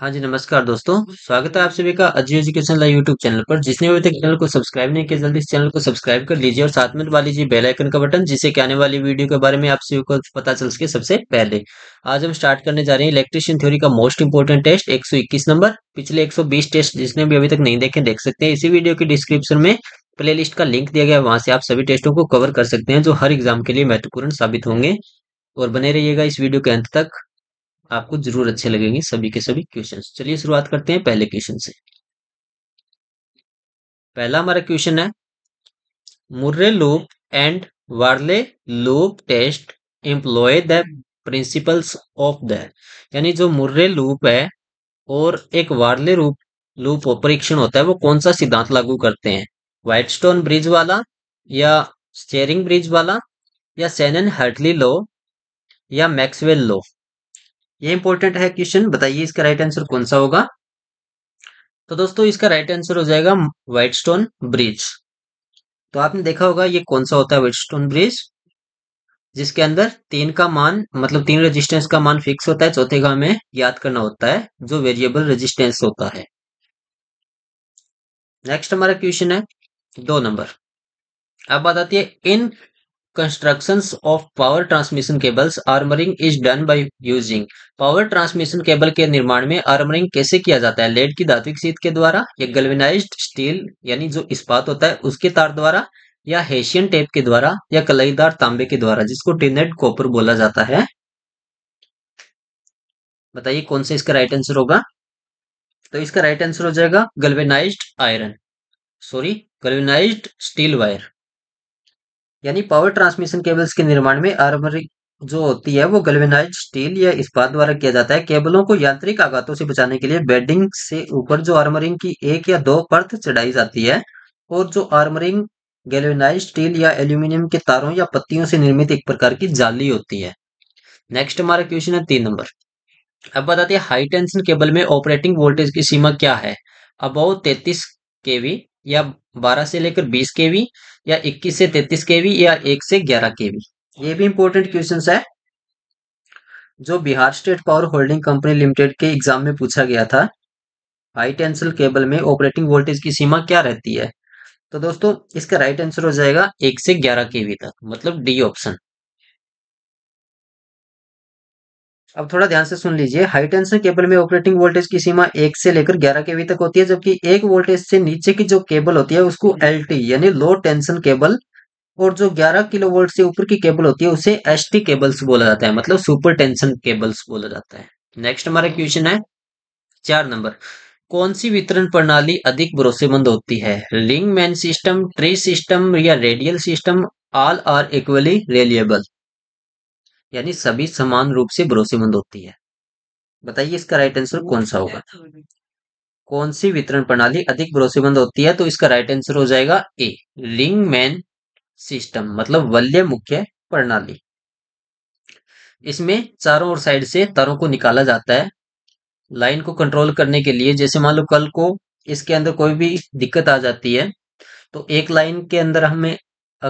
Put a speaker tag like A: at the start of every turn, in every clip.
A: हाँ जी नमस्कार दोस्तों स्वागत है आप सभी का Ajay education live YouTube channel पर जिसने अभी तक चैनल को सब्सक्राइब नहीं किया जल्दी इस चैनल को सब्सक्राइब कर लीजिए और साथ में दबा लीजिए बेल आइकन का बटन जिससे कि आने वाली वीडियो के बारे में आप सभी को पता चल सके सबसे पहले आज हम स्टार्ट करने जा रहे हैं इलेक्ट्रिशियन थ्योरी का मोस्ट इंपोर्टेंट टेस्ट एक नंबर पिछले एक टेस्ट जिसने भी अभी तक नहीं देखे देख सकते हैं इसी वीडियो के डिस्क्रिप्शन में लिस्ट का लिंक दिया गया वहां से आप सभी टेस्टों को कवर कर सकते हैं जो हर एग्जाम के लिए महत्वपूर्ण साबित होंगे और बने रहिएगा इस वीडियो के अंत तक आपको जरूर अच्छे लगेंगे सभी के सभी क्वेश्चन चलिए शुरुआत करते हैं पहले क्वेश्चन से पहला हमारा क्वेश्चन है Murray loop and Varley loop test employ the principles of the यानी जो मुर्रे लूप है और एक वार्ले रूप लूप परीक्षण होता है वो कौन सा सिद्धांत लागू करते हैं व्हाइट स्टोन ब्रिज वाला या स्टेयरिंग ब्रिज वाला या सैनन हर्टली लो या मैक्सवेल लो ये इंपॉर्टेंट है क्वेश्चन बताइए इसका राइट आंसर कौन सा होगा तो दोस्तों इसका राइट आंसर हो जाएगा व्हाइट स्टोन ब्रिज तो आपने देखा होगा ये कौन सा होता है व्हाइट स्टोन ब्रिज जिसके अंदर तीन का मान मतलब तीन रेजिस्टेंस का मान फिक्स होता है चौथे का हमें याद करना होता है जो वेरिएबल रेजिस्टेंस होता है नेक्स्ट हमारा क्वेश्चन है दो नंबर अब बात आती है in Constructions of power transmission cables armoring is done by using power transmission cable के निर्माण में आर्मरिंग कैसे किया जाता है लेड की धात्विक सीत के द्वारा या गलवेनाइज स्टील यानी जो इस्पात होता है उसके तार द्वारा या हेशियन टेप के द्वारा या कलईदार तांबे के द्वारा जिसको टिनेट कॉपर बोला जाता है बताइए कौन सा इसका राइट आंसर होगा तो इसका राइट आंसर हो जाएगा galvanised iron sorry galvanised steel wire यानी पावर ट्रांसमिशन केबल्स के निर्माण में आर्मरी जो होती है वो गल्वेनाइज स्टील या इस्पात द्वारा किया जाता है केबलों को यांत्रिक आघातों से बचाने के लिए बेडिंग से ऊपर जो आर्मरिंग की एक या दो परत चढ़ाई जाती है और जो आर्मरिंग गैल्वेनाइज स्टील या एल्यूमिनियम के तारों या पत्तियों से निर्मित एक प्रकार की जाली होती है नेक्स्ट हमारा क्वेश्चन है तीन नंबर अब बताते हैं हाई टेंशन केबल में ऑपरेटिंग वोल्टेज की सीमा क्या है अबाउ तैतीस केवी या बारह से लेकर बीस केवी या 21 से 33 के या 1 से 11 के वी ये भी इंपॉर्टेंट क्वेश्चन है जो Bihar state power holding company limited के एग्जाम में पूछा गया था हाई टेंसल केबल में ऑपरेटिंग वोल्टेज की सीमा क्या रहती है तो दोस्तों इसका राइट आंसर हो जाएगा एक से ग्यारह के वी तक मतलब डी ऑप्शन अब थोड़ा ध्यान से सुन लीजिए हाई टेंशन केबल में ऑपरेटिंग वोल्टेज की सीमा एक से लेकर ग्यारह केवी तक होती है जबकि एक वोल्टेज से नीचे की जो केबल होती है उसको एल हम्म। यानी लो टेंशन केबल और जो 11 किलो वोल्ट से ऊपर की केबल होती है उसे एस केबल्स बोला जाता है मतलब सुपर टेंशन केबल्स बोला जाता है नेक्स्ट हमारा क्वेश्चन है चार नंबर कौन सी वितरण प्रणाली अधिक भरोसेमंद होती है ring main system tree system या radial system all are equally reliable यानी सभी समान रूप से भरोसेमंद होती है बताइए इसका राइट आंसर कौन तो सा होगा कौन सी वितरण प्रणाली अधिक भरोसेमंद होती है तो इसका राइट आंसर हो जाएगा ए लिंग मैन सिस्टम मतलब वल्य मुख्य प्रणाली इसमें चारों ओर साइड से तारों को निकाला जाता है लाइन को कंट्रोल करने के लिए जैसे मान लो कल को इसके अंदर कोई भी दिक्कत आ जाती है तो एक लाइन के अंदर हमें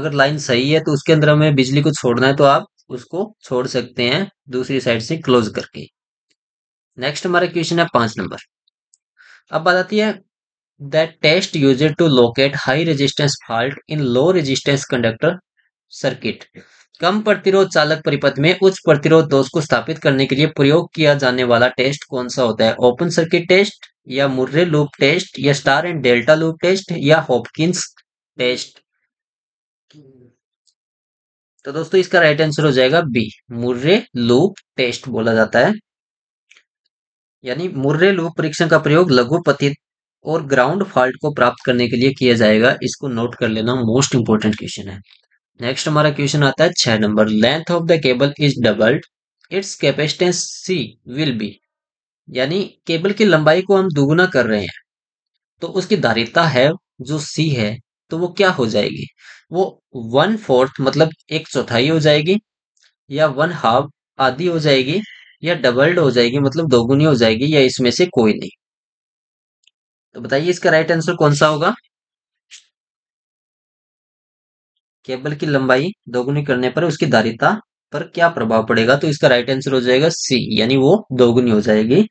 A: अगर लाइन सही है तो उसके अंदर हमें बिजली को छोड़ना है तो आप उसको छोड़ सकते हैं दूसरी साइड से क्लोज करके नेक्स्ट हमारा क्वेश्चन है पांच नंबर अब बात आती है that test use to locate high resistance fault in low resistance conductor circuit कम प्रतिरोध चालक परिपथ में उच्च प्रतिरोध दोष को स्थापित करने के लिए प्रयोग किया जाने वाला टेस्ट कौन सा होता है ओपन सर्किट टेस्ट या मुर्रे लूप टेस्ट या star and delta loop test या हॉपकिंस टेस्ट तो दोस्तों इसका राइट आंसर हो जाएगा बी मुर्रे लूप टेस्ट बोला जाता है यानी मुर्रे लूप परीक्षण का प्रयोग लघु और ग्राउंड फॉल्ट को प्राप्त करने के लिए किया जाएगा इसको नोट कर लेना मोस्ट इंपोर्टेंट क्वेश्चन है नेक्स्ट हमारा क्वेश्चन आता है छह number length of the cable is doubled its capacitance C will be यानी केबल की लंबाई को हम दुगुना कर रहे हैं तो उसकी धारिता है जो सी है तो वो क्या हो जाएगी वो वन फोर्थ मतलब एक चौथाई हो जाएगी या वन हाफ आधी हो जाएगी या डबल्ड हो जाएगी मतलब दोगुनी हो जाएगी या इसमें से कोई नहीं तो बताइए इसका राइट आंसर कौन सा होगा केबल की लंबाई दोगुनी करने पर उसकी धारिता पर क्या प्रभाव पड़ेगा तो इसका राइट आंसर हो जाएगा सी यानी वो दोगुनी हो जाएगी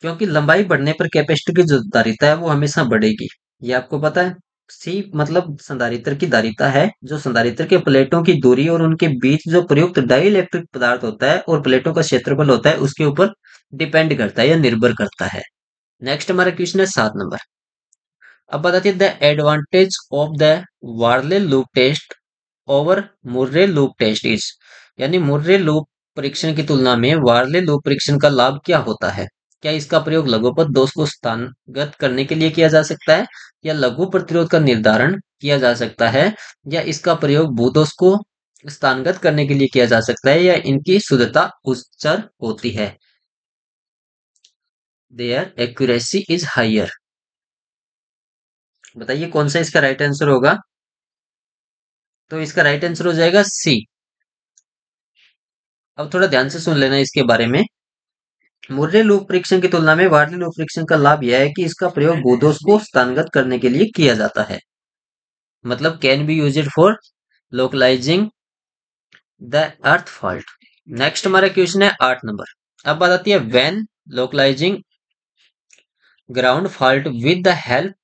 A: क्योंकि लंबाई बढ़ने पर कैपेसिटी की जो दारिता है वो हमेशा बढ़ेगी ये आपको पता है सी मतलब संधारित्र की दारिता है जो संधारित्र के प्लेटों की दूरी और उनके बीच जो प्रयुक्त डाइलेक्ट्रिक पदार्थ होता है और प्लेटों का क्षेत्रफल होता है उसके ऊपर डिपेंड करता है या निर्भर करता है नेक्स्ट हमारा क्वेश्चन है सात नंबर अब बताते the advantage of the Varley loop test over Murray loop test is यानी मुर्रे लूप परीक्षण की तुलना में वार्ले लूप परीक्षण का लाभ क्या होता है क्या इसका प्रयोग लघुपत दोष को स्थानगत करने के लिए किया जा सकता है या लघु प्रतिरोध का निर्धारण किया जा सकता है या इसका प्रयोग भूदोष को स्थानगत करने के लिए किया जा सकता है या इनकी शुद्धता उच्चर होती है देयर एक्यूरेसी इज हाइयर बताइए कौन सा इसका राइट आंसर होगा तो इसका राइट आंसर हो जाएगा सी अब थोड़ा ध्यान से सुन लेना इसके बारे में मुर्रे लूप परीक्षण की तुलना में वार्ली लूप परीक्षण का लाभ यह है कि इसका प्रयोग हम्म, गोदोष हम्म, को हम्म। स्थानगत करने के लिए किया जाता है मतलब can be use for localizing the earth fault next हमारा क्वेश्चन है आठ नंबर अब बात आती है when localizing ground fault with the help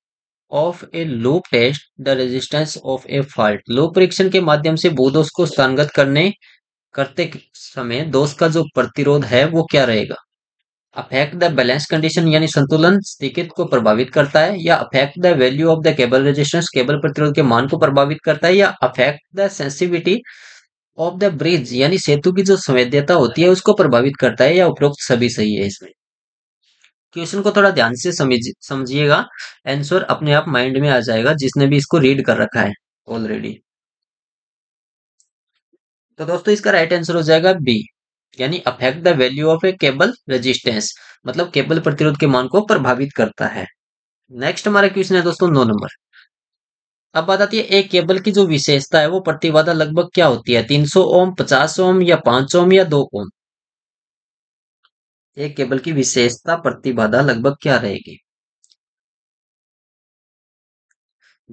A: of a loop test the resistance of a fault loop परीक्षण के माध्यम से बोधोष को स्थानगत करने करते समय दोष का जो प्रतिरोध है वो क्या रहेगा अफेक्ट द बैलेंस कंडीशन यानी संतुलन स्थिकित को प्रभावित करता है या affect the value of the cable resistance cable प्रतिरोध के मान को प्रभावित करता है या affect the sensitivity of the bridge यानी सेतु की जो संवेद्यता होती है उसको प्रभावित करता है या उपरोक्त सभी सही है इसमें क्वेश्चन को थोड़ा ध्यान से समझिएगा आंसर अपने आप माइंड में आ जाएगा जिसने भी इसको रीड कर रखा है ऑलरेडी तो दोस्तों इसका राइट आंसर हो जाएगा बी यानी affect the value of a cable resistance मतलब केबल प्रतिरोध के मान को प्रभावित करता है नेक्स्ट हमारा क्वेश्चन है दोस्तों नौ नंबर अब बात आती है एक केबल की जो विशेषता है वो प्रतिबाधा लगभग क्या होती है 300 ओम 50 ओम या 5 ओम या 2 ओम एक केबल की विशेषता प्रतिबाधा लगभग क्या रहेगी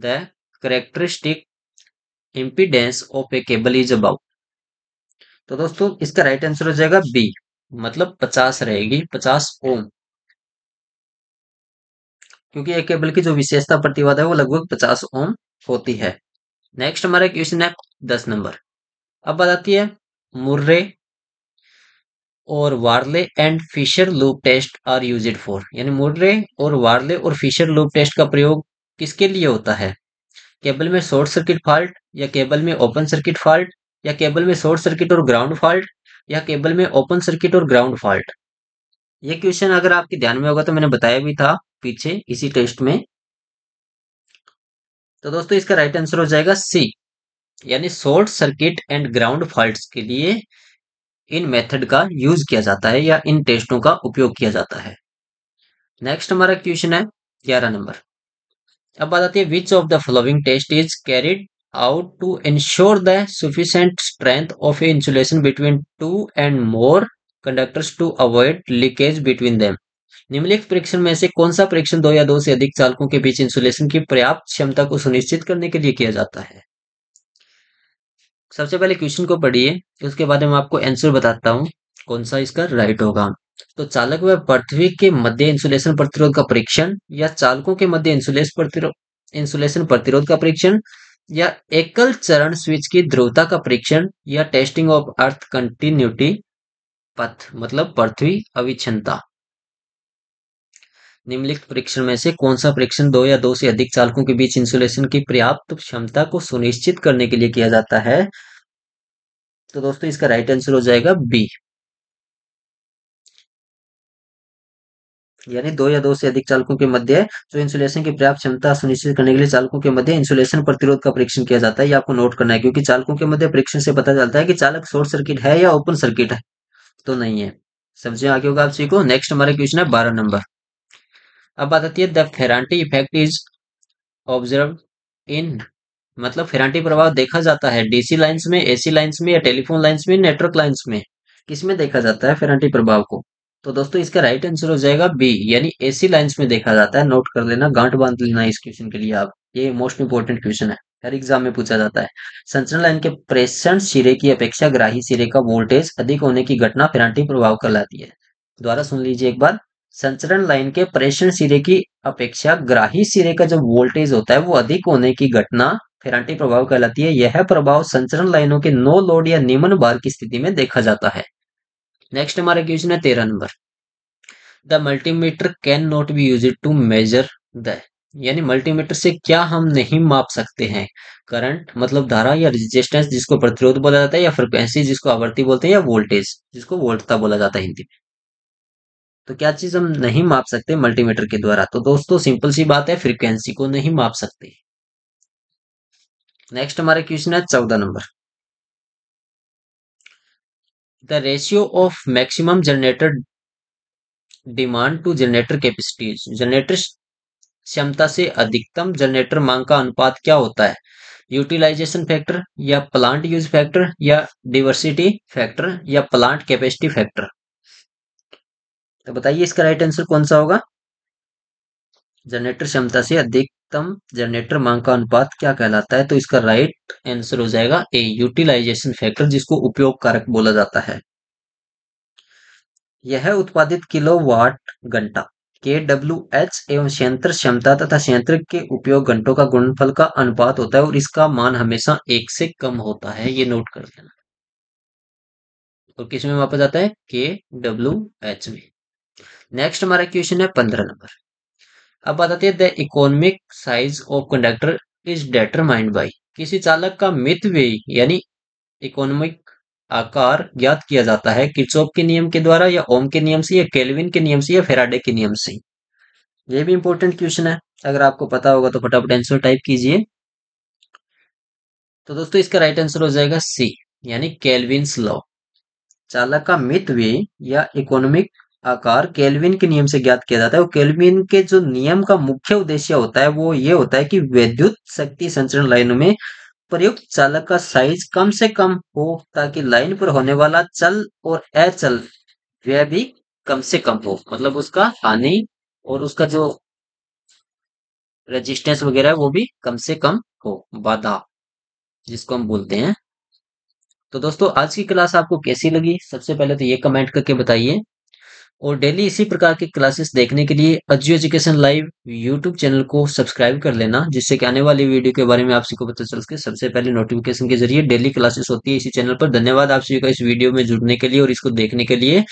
A: the characteristic impedance of a cable is about तो दोस्तों इसका राइट आंसर हो जाएगा बी मतलब पचास रहेगी पचास ओम क्योंकि एक केबल की जो विशेषता प्रतिवाद है वो लगभग पचास ओम होती है नेक्स्ट हमारा क्वेश्चन है दस नंबर अब बताती है मुर्रे और Varley and Fisher loop test are use for यानी मुर्रे और वार्ले और फिशर लूप टेस्ट का प्रयोग किसके लिए होता है केबल में शॉर्ट सर्किट फॉल्ट या केबल में ओपन सर्किट फॉल्ट या केबल में शॉर्ट सर्किट और ग्राउंड फॉल्ट या केबल में ओपन सर्किट और ग्राउंड फॉल्ट ये क्वेश्चन अगर आपके ध्यान में होगा तो मैंने बताया भी था पीछे इसी टेस्ट में तो दोस्तों इसका राइट आंसर हो जाएगा सी यानी short circuit and ground fault के लिए इन मेथड का यूज किया जाता है या इन टेस्टों का उपयोग किया जाता है नेक्स्ट हमारा क्वेश्चन है ग्यारह नंबर अब बात आती है which of the following test is carried out to ensure the sufficient strength of a insulation between two and more conductors to avoid leakage between them निम्नलिखित परीक्षण में से कौन सा परीक्षण दो या दो से अधिक चालकों के बीच इंसुलेशन की पर्याप्त क्षमता को सुनिश्चित करने के लिए किया जाता है सबसे पहले क्वेश्चन को पढ़िए उसके बाद में आपको आंसर बताता हूँ कौन सा इसका राइट होगा तो चालक व पृथ्वी के मध्य इंसुलेशन प्रतिरोध का परीक्षण या चालकों के मध्य इंसुलेशन प्रतिरोध इंसुलेशन प्रतिरोध का परीक्षण या एकल चरण स्विच की ध्रुवता का परीक्षण या टेस्टिंग ऑफ अर्थ कंटिन्यूटी पथ मतलब पृथ्वी अविच्छिन्नता निम्नलिखित परीक्षण में से कौन सा परीक्षण दो या दो से अधिक चालकों के बीच इंसुलेशन की पर्याप्त क्षमता को सुनिश्चित करने के लिए किया जाता है तो दोस्तों इसका राइट आंसर हो जाएगा बी यानी दो या दो से अधिक चालकों के मध्य जो इंसुलेशन की पर्याप्त क्षमता सुनिश्चित करने के लिए चालकों के मध्य इंसुलेशन प्रतिरोध का परीक्षण किया जाता है ये आपको नोट करना है क्योंकि चालकों के मध्य परीक्षण से पता चलता है कि चालक शॉर्ट सर्किट है या ओपन सर्किट है तो नहीं है समझे आगे होगा आप सीखो नेक्स्ट हमारा क्वेश्चन है बारह नंबर अब बात आती है the Ferranti effect is observe in मतलब फेरांटी प्रभाव देखा जाता है डीसी लाइन्स में एसी लाइन्स में या टेलीफोन लाइन्स में नेटवर्क लाइन्स में किसमें देखा जाता है फेरांटी प्रभाव को तो दोस्तों इसका राइट आंसर हो जाएगा बी यानी एसी लाइंस में देखा जाता है नोट कर लेना गांठ बांध लेना इस क्वेश्चन के लिए आप ये मोस्ट इंपोर्टेंट क्वेश्चन है हर एग्जाम में पूछा जाता है संचरण लाइन के प्रेषण सिरे की अपेक्षा ग्राही सिरे का वोल्टेज अधिक होने की घटना पेनाल्टी प्रभाव कहलाती है द्वारा सुन लीजिए एक बार संचरण लाइन के प्रेषण सिरे की अपेक्षा ग्राही सिरे का जो वोल्टेज होता है वो अधिक होने की घटना फेरांटी प्रभाव कहलाती है यह प्रभाव संचरण लाइनों के नो लोड या निम्न भार की स्थिति में देखा जाता है नेक्स्ट हमारा क्वेश्चन है तेरह number the multimeter can not be use to measure the यानी मल्टीमीटर से क्या हम नहीं माप सकते हैं करंट मतलब धारा या रेजिस्टेंस जिसको प्रतिरोध बोला जाता है या फ्रिक्वेंसी जिसको आवर्ती बोलते हैं या वोल्टेज जिसको वोल्टता बोला जाता है हिंदी में तो क्या चीज हम नहीं माप सकते मल्टीमीटर के द्वारा तो दोस्तों सिंपल सी बात है फ्रिक्वेंसी को नहीं माप सकते नेक्स्ट हमारे क्वेश्चन है चौदह number the ratio of maximum generator demand to generator capacity generator क्षमता से अधिकतम जनरेटर मांग का अनुपात क्या होता है यूटिलाइजेशन फैक्टर या प्लांट यूज फैक्टर या डिवर्सिटी फैक्टर या प्लांट कैपेसिटी फैक्टर तो बताइए इसका राइट आंसर कौन सा होगा जनरेटर क्षमता से अधिक अधिकतम जनरेटर मांग का अनुपात क्या कहलाता है तो इसका राइट आंसर हो जाएगा ए यूटिलाइजेशन फैक्टर जिसको उपयोग कारक बोला जाता है यह उत्पादित किलो वाट घंटा के डब्ल्यू एच एवं संयंत्र क्षमता तथा संयंत्र के उपयोग घंटों का गुणफल का अनुपात होता है और इसका मान हमेशा एक से कम होता है ये नोट कर लेना और किसमें वापस आता जाता है के डब्ल्यू एच में नेक्स्ट हमारा क्वेश्चन है पंद्रह नंबर अब बताते हैं the economic size of conductor is determined by किसी चालक का मित व्यय यानी इकोनॉमिक आकार ज्ञात किया जाता है किट्सॉप के नियम के द्वारा या ओम के नियम से या केल्विन के नियम से या फेराडे के नियम से ये भी इंपॉर्टेंट क्वेश्चन है अगर आपको पता होगा तो फटाफट आंसर टाइप कीजिए तो दोस्तों इसका राइट आंसर हो जाएगा सी यानी केल्विन लॉ चालक का मित व्यय या इकोनॉमिक आकार केल्विन के नियम से ज्ञात किया जाता है और केल्विन के जो नियम का मुख्य उद्देश्य होता है वो ये होता है कि वैद्युत शक्ति संचरण लाइनों में प्रयुक्त चालक का साइज कम से कम हो ताकि लाइन पर होने वाला चल और अचल व्यय भी कम से कम हो मतलब उसका हानि और उसका जो रेजिस्टेंस वगैरह है वो भी कम से कम हो बाधा जिसको हम बोलते हैं तो दोस्तों आज की क्लास आपको कैसी लगी सबसे पहले तो ये कमेंट करके बताइए और डेली इसी प्रकार की क्लासेस देखने के लिए Ajju education live YouTube channel को सब्सक्राइब कर लेना जिससे कि आने वाली वीडियो के बारे में आप सबको पता चल सके सबसे पहले नोटिफिकेशन के जरिए डेली क्लासेस होती है इसी चैनल पर धन्यवाद आप सभी का इस वीडियो में जुड़ने के लिए और इसको देखने के लिए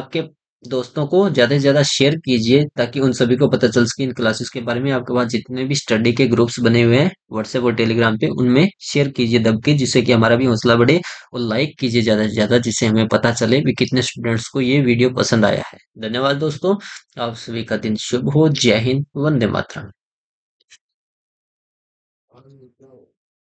A: आपके दोस्तों को ज़्यादा से ज़्यादा शेयर कीजिए ताकि उन सभी को पता चल सके इन क्लासेस के बारे में आपके पास जितने भी स्टडी के ग्रुप्स बने हुए हैं व्हाट्सएप और टेलीग्राम पे उनमें शेयर कीजिए दबके जिससे कि हमारा भी हौसला बढ़े और लाइक कीजिए ज़्यादा से ज़्यादा जिससे हमें पता चले भी कितने स्टूडेंट्स को ये वीडियो पसंद आया है धन्यवाद दोस्तों आप सभी का दिन शुभ हो जय हिंद वंदे मातरम